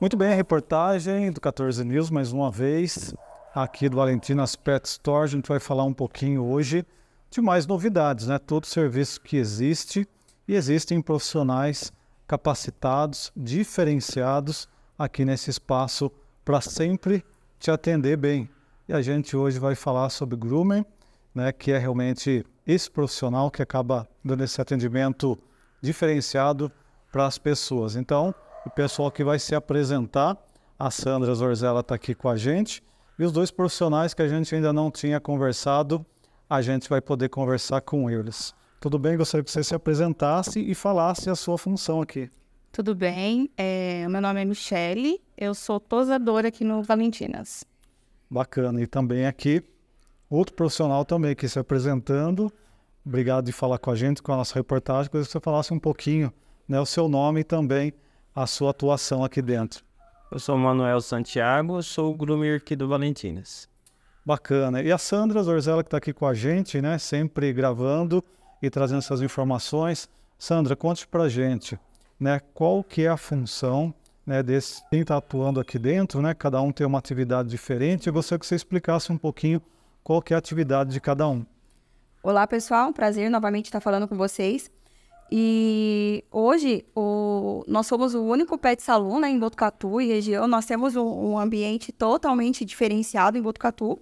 Muito bem, a reportagem do 14 News, mais uma vez, aqui do Valentinas Pet Store. A gente vai falar um pouquinho hoje de mais novidades, né? Todo serviço que existe e existem profissionais capacitados, diferenciados aqui nesse espaço para sempre te atender bem. E a gente hoje vai falar sobre grooming, né, que é realmente esse profissional que acaba dando esse atendimento diferenciado para as pessoas. Então, o pessoal que vai se apresentar. A Sandra Zorzella está aqui com a gente. E os dois profissionais que a gente ainda não tinha conversado, a gente vai poder conversar com eles. Tudo bem? Gostaria que você se apresentasse e falasse a sua função aqui. Tudo bem. É, meu nome é Michele. Eu sou tosadora aqui no Valentinas. Bacana. E também aqui, outro profissional também aqui se apresentando. Obrigado de falar com a gente, com a nossa reportagem. Gostaria que você falasse um pouquinho, né, o seu nome também a sua atuação aqui dentro. Eu sou Manuel Santiago, sou o groomer aqui do Valentinas. Bacana. E a Sandra Zorzella que está aqui com a gente, né? Sempre gravando e trazendo essas informações. Sandra, conte para a gente, né? Qual que é a função né, desse quem está atuando aqui dentro, né? Cada um tem uma atividade diferente. Eu gostaria que você explicasse um pouquinho qual que é a atividade de cada um. Olá, pessoal. Prazer novamente estar falando com vocês. E hoje o, nós somos o único pet salão né, em Botucatu e região. Nós temos um, um ambiente totalmente diferenciado em Botucatu,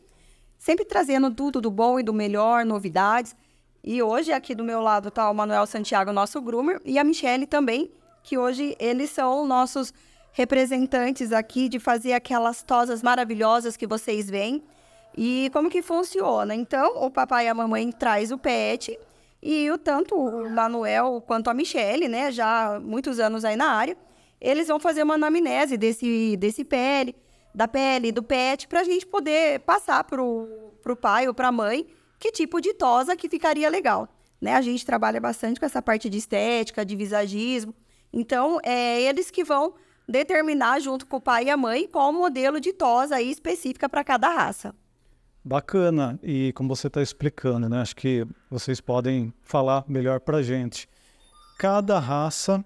sempre trazendo tudo do bom e do melhor, novidades. E hoje aqui do meu lado está o Manuel Santiago, nosso groomer, e a Michelle também, que hoje eles são nossos representantes aqui de fazer aquelas tosas maravilhosas que vocês veem. E como que funciona? Então, o papai e a mamãe traz o pet e o tanto o Manuel quanto a Michelle, né, já muitos anos aí na área, eles vão fazer uma anamnese desse, desse pele, da pele, do pet, para a gente poder passar para o pai ou para a mãe que tipo de tosa que ficaria legal. Né? A gente trabalha bastante com essa parte de estética, de visagismo. Então, é eles que vão determinar junto com o pai e a mãe qual modelo de tosa aí específica para cada raça. Bacana, e como você está explicando, né? Acho que vocês podem falar melhor para gente. Cada raça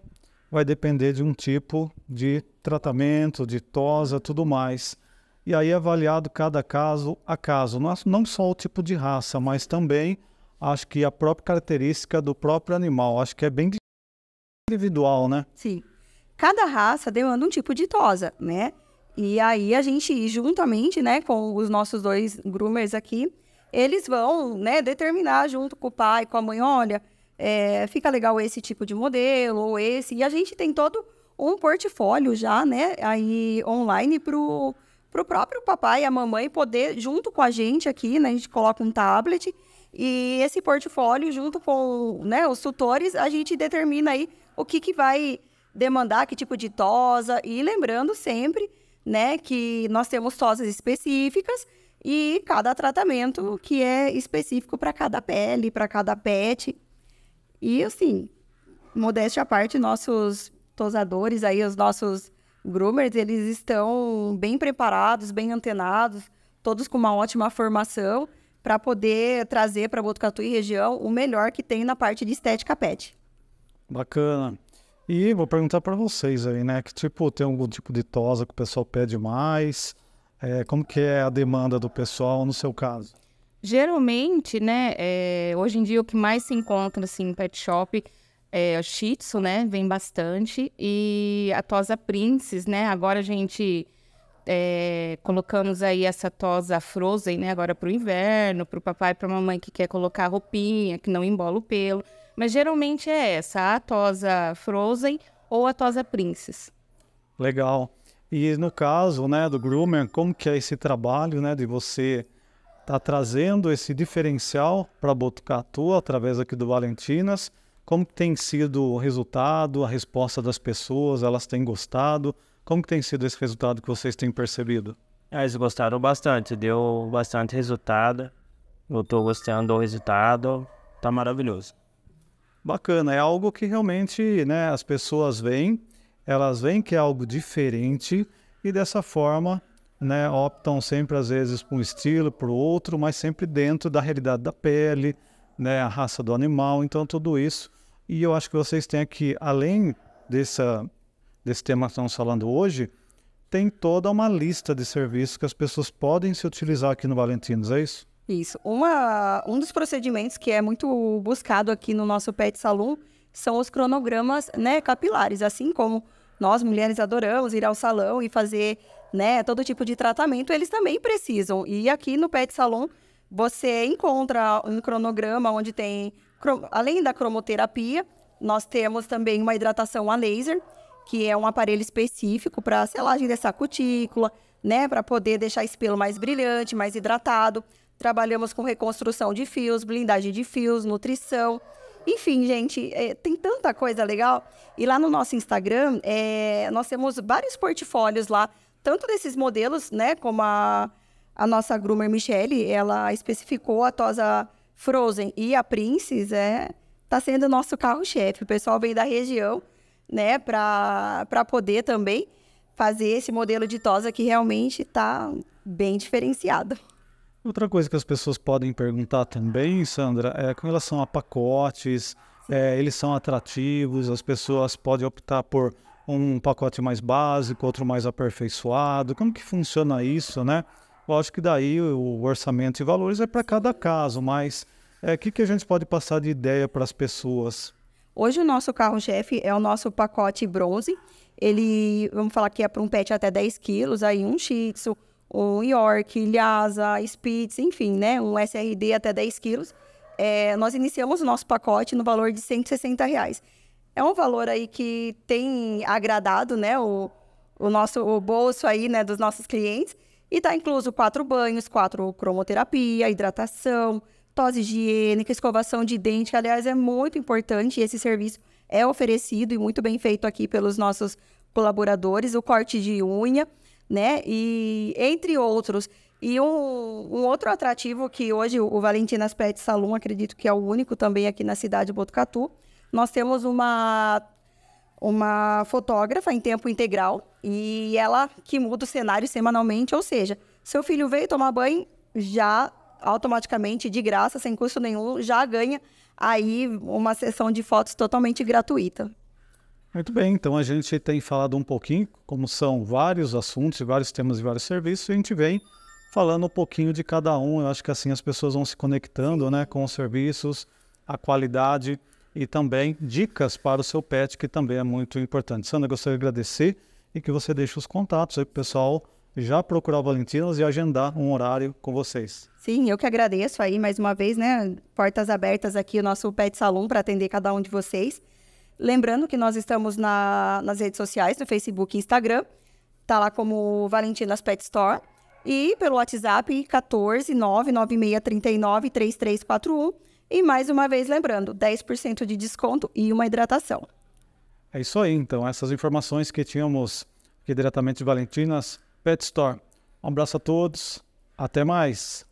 vai depender de um tipo de tratamento, de tosa, tudo mais. E aí é avaliado cada caso a caso, não é só o tipo de raça, mas também acho que a própria característica do próprio animal. Acho que é bem individual, né? Sim. Cada raça demanda um tipo de tosa, né? E aí a gente, juntamente, né, com os nossos dois groomers aqui, eles vão, né, determinar junto com o pai, com a mãe, olha, é, fica legal esse tipo de modelo ou esse. E a gente tem todo um portfólio já, né, aí online pro para o próprio papai e a mamãe poder, junto com a gente aqui, né? A gente coloca um tablet e esse portfólio, junto com né, os tutores, a gente determina aí o que, que vai demandar, que tipo de tosa. E lembrando sempre né? Que nós temos tosas específicas e cada tratamento que é específico para cada pele, para cada pet. E assim, modéstia à parte, nossos tosadores aí, os nossos groomers, eles estão bem preparados, bem antenados, todos com uma ótima formação para poder trazer para Botucatu e região o melhor que tem na parte de estética pet. Bacana. E vou perguntar para vocês aí, né? Que tipo, tem algum tipo de tosa que o pessoal pede mais? É, como que é a demanda do pessoal no seu caso? Geralmente, né? É, hoje em dia o que mais se encontra assim em pet shop é o Shih Tzu, né? Vem bastante e a tosa Princess, né? Agora a gente é, colocamos aí essa tosa Frozen, né? Agora para o inverno, para o papai e para a mamãe que quer colocar roupinha, que não embola o pelo. Mas geralmente é essa, a tosa Frozen ou a tosa Princess. Legal. E no caso, né, do groomer, como que é esse trabalho, né, de você tá trazendo esse diferencial para Botucatu através aqui do Valentinas? Como que tem sido o resultado, a resposta das pessoas? Elas têm gostado? Como que tem sido esse resultado que vocês têm percebido? Ah, eles gostaram bastante, deu bastante resultado. Eu estou gostando do resultado, tá maravilhoso bacana. É algo que realmente né, as pessoas veem, elas veem que é algo diferente e dessa forma né, optam sempre, às vezes, por um estilo, por outro, mas sempre dentro da realidade da pele, né, a raça do animal, então tudo isso. E eu acho que vocês têm aqui, além dessa, desse tema que estamos falando hoje, tem toda uma lista de serviços que as pessoas podem se utilizar aqui no Valentinos, é isso? Isso. Uma, um dos procedimentos que é muito buscado aqui no nosso PET Salon são os cronogramas né, capilares, assim como nós mulheres adoramos ir ao salão e fazer né, todo tipo de tratamento, eles também precisam. E aqui no Pet Salon você encontra um cronograma onde tem, além da cromoterapia, nós temos também uma hidratação a laser, que é um aparelho específico para selagem dessa cutícula, né, para poder deixar esse pelo mais brilhante, mais hidratado. Trabalhamos com reconstrução de fios, blindagem de fios, nutrição. Enfim, gente, é, tem tanta coisa legal. E lá no nosso Instagram, é, nós temos vários portfólios lá, tanto desses modelos, né, como a, a nossa groomer Michelle, ela especificou a tosa Frozen e a Princess, é, tá sendo nosso carro-chefe. O pessoal vem da região, né, para poder também fazer esse modelo de tosa que realmente está bem diferenciado. Outra coisa que as pessoas podem perguntar também, Sandra, é com relação a pacotes. É, eles são atrativos, as pessoas podem optar por um pacote mais básico, outro mais aperfeiçoado. Como que funciona isso, né? acho que daí o orçamento e valores é para cada caso, mas é, o é, que, que a gente pode passar de ideia para as pessoas? Hoje o nosso carro-chefe é o nosso pacote bronze. Ele, vamos falar que é para um pet até 10 quilos, aí um shih tzu, um York, Lhasa, Spitz, enfim, né? Um SRD até 10 quilos. É, nós iniciamos o nosso pacote no valor de 160 reais. É um valor aí que tem agradado, né? O, o nosso o bolso aí, né? Dos nossos clientes. E tá incluso quatro banhos, quatro cromoterapia, hidratação, tosse higiênica, escovação de dente. Aliás, é muito importante esse serviço é oferecido e muito bem feito aqui pelos nossos colaboradores, o corte de unha, né? E entre outros. E um, um outro atrativo que hoje o Valentinas Pet Salum acredito que é o único também aqui na cidade de Botucatu, nós temos uma uma fotógrafa em tempo integral e ela que muda o cenário semanalmente, ou seja, seu filho veio tomar banho, já automaticamente, de graça, sem custo nenhum, já ganha aí uma sessão de fotos totalmente gratuita. Muito bem, então a gente tem falado um pouquinho, como são vários assuntos vários temas e vários serviços, a gente vem falando um pouquinho de cada um. Eu acho que assim as pessoas vão se conectando né, com os serviços, a qualidade e também dicas para o seu pet, que também é muito importante. Sandra, gostaria de agradecer e que você deixe os contatos aí para o pessoal já procurar o Valentinas e agendar um horário com vocês. Sim, eu que agradeço aí mais uma vez, né? Portas abertas aqui, o nosso Pet salão para atender cada um de vocês. Lembrando que nós estamos na, nas redes sociais, no Facebook e Instagram. Tá lá como Valentinas Pet Store. E pelo WhatsApp 14 3341. E mais uma vez lembrando, 10% de desconto e uma hidratação. É isso aí, então. Essas informações que tínhamos aqui diretamente de Valentinas Pet Store. Um abraço a todos. Até mais.